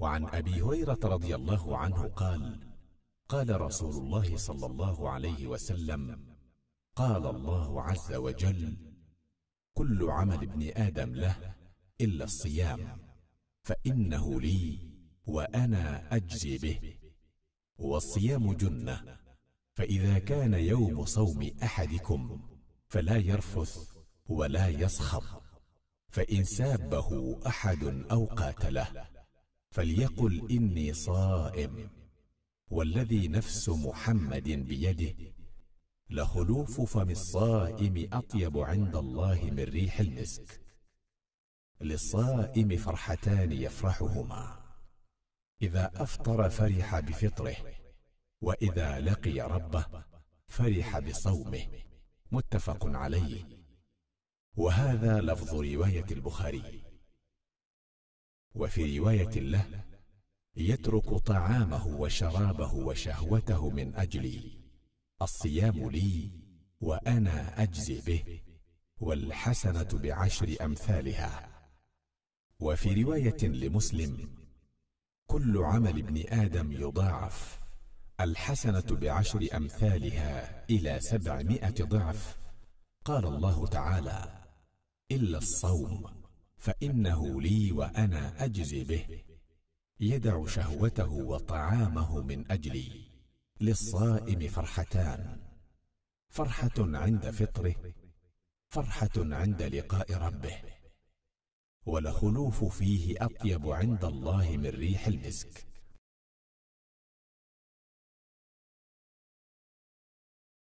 وعن أبي هريرة رضي الله عنه قال قال رسول الله صلى الله عليه وسلم قال الله عز وجل كل عمل ابن آدم له إلا الصيام فإنه لي وأنا أجزي به والصيام جنة فإذا كان يوم صوم أحدكم فلا يرفث ولا يصخب فإن سابه أحد أو قاتله فليقل إني صائم والذي نفس محمد بيده لخلوف فم الصائم أطيب عند الله من ريح المسك للصائم فرحتان يفرحهما إذا أفطر فرح بفطره وإذا لقي ربه فرح بصومه متفق عليه وهذا لفظ رواية البخاري وفي رواية له يترك طعامه وشرابه وشهوته من أجلي الصيام لي وأنا أجزي به والحسنة بعشر أمثالها وفي رواية لمسلم كل عمل ابن آدم يضاعف الحسنة بعشر أمثالها إلى سبعمائة ضعف قال الله تعالى إلا الصوم فإنه لي وأنا أجزي به يدع شهوته وطعامه من أجلي للصائم فرحتان فرحة عند فطره فرحة عند لقاء ربه ولخلوف فيه أطيب عند الله من ريح المسك